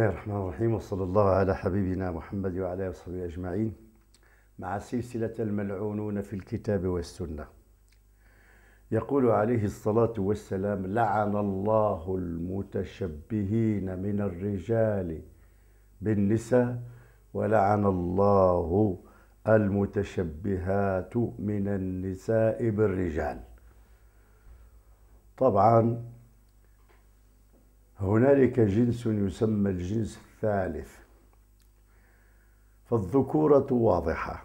بسم الله الرحمن الرحيم وصلى الله على حبيبنا محمد وعلى اله وصحبه اجمعين مع سلسله الملعونون في الكتاب والسنه يقول عليه الصلاه والسلام لعن الله المتشبهين من الرجال بالنساء ولعن الله المتشبهات من النساء بالرجال طبعا هنالك جنس يسمى الجنس الثالث فالذكورة واضحة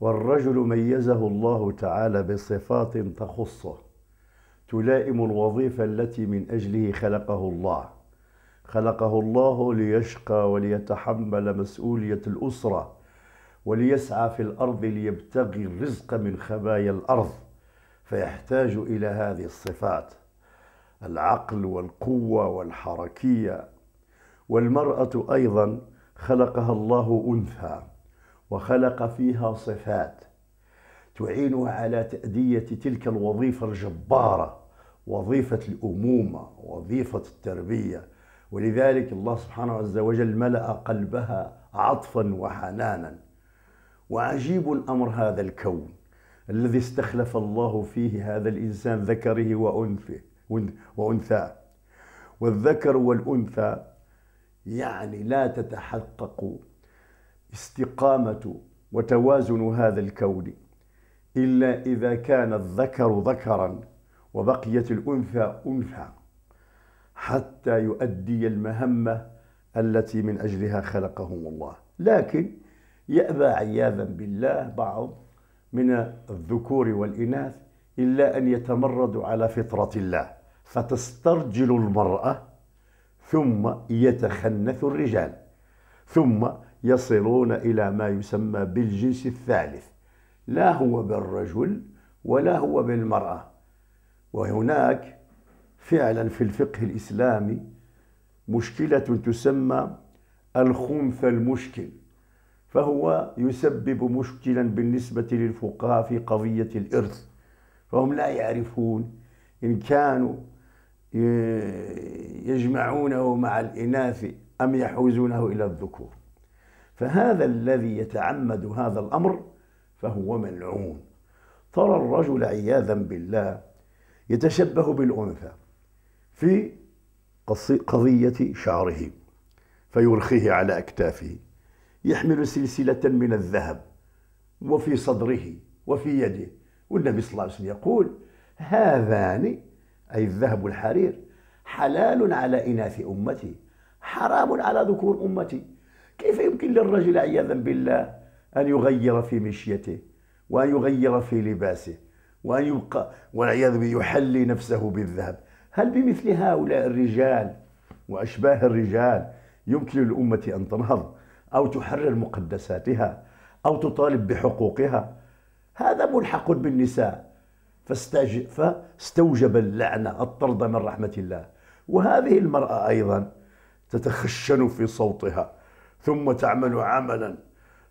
والرجل ميزه الله تعالى بصفات تخصه تلائم الوظيفة التي من أجله خلقه الله خلقه الله ليشقى وليتحمل مسؤولية الأسرة وليسعى في الأرض ليبتغي الرزق من خبايا الأرض فيحتاج إلى هذه الصفات العقل والقوه والحركيه والمراه ايضا خلقها الله انثى وخلق فيها صفات تعينها على تاديه تلك الوظيفه الجباره وظيفه الامومه وظيفه التربيه ولذلك الله سبحانه عز وجل ملا قلبها عطفا وحنانا وعجيب الامر هذا الكون الذي استخلف الله فيه هذا الانسان ذكره وانثه وأنثى والذكر والأنثى يعني لا تتحقق استقامة وتوازن هذا الكون إلا إذا كان الذكر ذكرا وبقيت الأنثى أنثى حتى يؤدي المهمة التي من أجلها خلقهم الله لكن يأبى عياذا بالله بعض من الذكور والإناث إلا أن يتمردوا على فطرة الله فتسترجل المرأة ثم يتخنث الرجال ثم يصلون إلى ما يسمى بالجنس الثالث لا هو بالرجل ولا هو بالمرأة وهناك فعلا في الفقه الإسلامي مشكلة تسمى الخنث المشكل فهو يسبب مشكلا بالنسبة للفقهاء في قضية الإرث وهم لا يعرفون إن كانوا يجمعونه مع الإناث أم يحوزونه إلى الذكور فهذا الذي يتعمد هذا الأمر فهو ملعون ترى الرجل عياذا بالله يتشبه بالأنثى في قضية شعره فيرخيه على أكتافه يحمل سلسلة من الذهب وفي صدره وفي يده والنبي صلى الله عليه وسلم يقول هذان أي الذهب والحرير حلال على إناث أمتي حرام على ذكور أمتي كيف يمكن للرجل عياذا بالله أن يغير في مشيته وأن يغير في لباسه وأن يبقى والعياذ بالله يحلي نفسه بالذهب هل بمثل هؤلاء الرجال وأشباه الرجال يمكن للأمة أن تنهض أو تحرر مقدساتها أو تطالب بحقوقها هذا ملحق بالنساء فاستوجب اللعنة الطرد من رحمة الله وهذه المرأة أيضا تتخشن في صوتها ثم تعمل عملا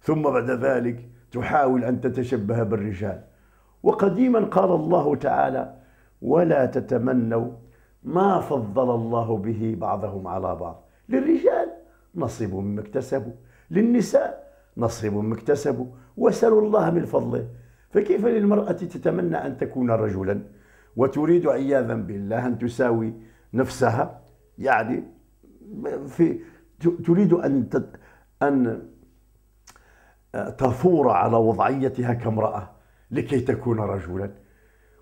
ثم بعد ذلك تحاول أن تتشبه بالرجال وقديما قال الله تعالى ولا تتمنوا ما فضل الله به بعضهم على بعض للرجال نصيب مما اكتسبوا للنساء نصيب مما اكتسبوا واسألوا الله من فضله فكيف للمرأة تتمنى أن تكون رجلا وتريد عياذا بالله أن تساوي نفسها يعني في تريد أن أن تثور على وضعيتها كامرأة لكي تكون رجلا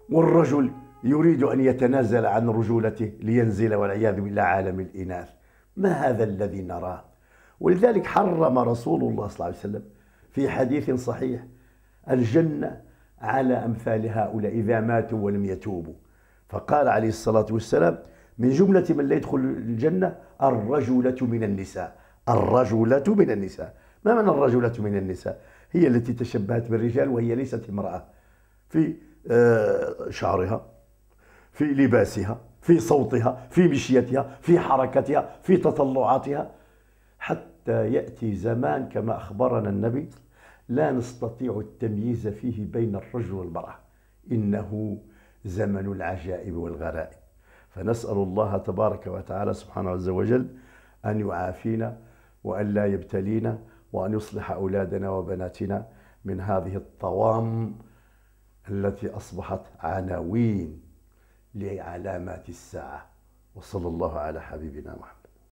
والرجل يريد أن يتنازل عن رجولته لينزل والعياذ بالله عالم الإناث ما هذا الذي نراه ولذلك حرم رسول الله صلى الله عليه وسلم في حديث صحيح الجنة على أمثال هؤلاء إذا ماتوا ولم يتوبوا فقال عليه الصلاة والسلام من جملة من لا يدخل الجنة الرجلة من النساء الرجلة من النساء ما معنى الرجلة من النساء هي التي تشبهت بالرجال وهي ليست امرأة في آه، شعرها في لباسها في صوتها في مشيتها في حركتها في تطلعاتها حتى يأتي زمان كما أخبرنا النبي لا نستطيع التمييز فيه بين الرجل والمرأة إنه زمن العجائب والغرائب فنسأل الله تبارك وتعالى سبحانه عز وجل أن يعافينا وأن لا يبتلينا وأن يصلح أولادنا وبناتنا من هذه الطوام التي أصبحت عناوين لعلامات الساعة وصلى الله على حبيبنا محمد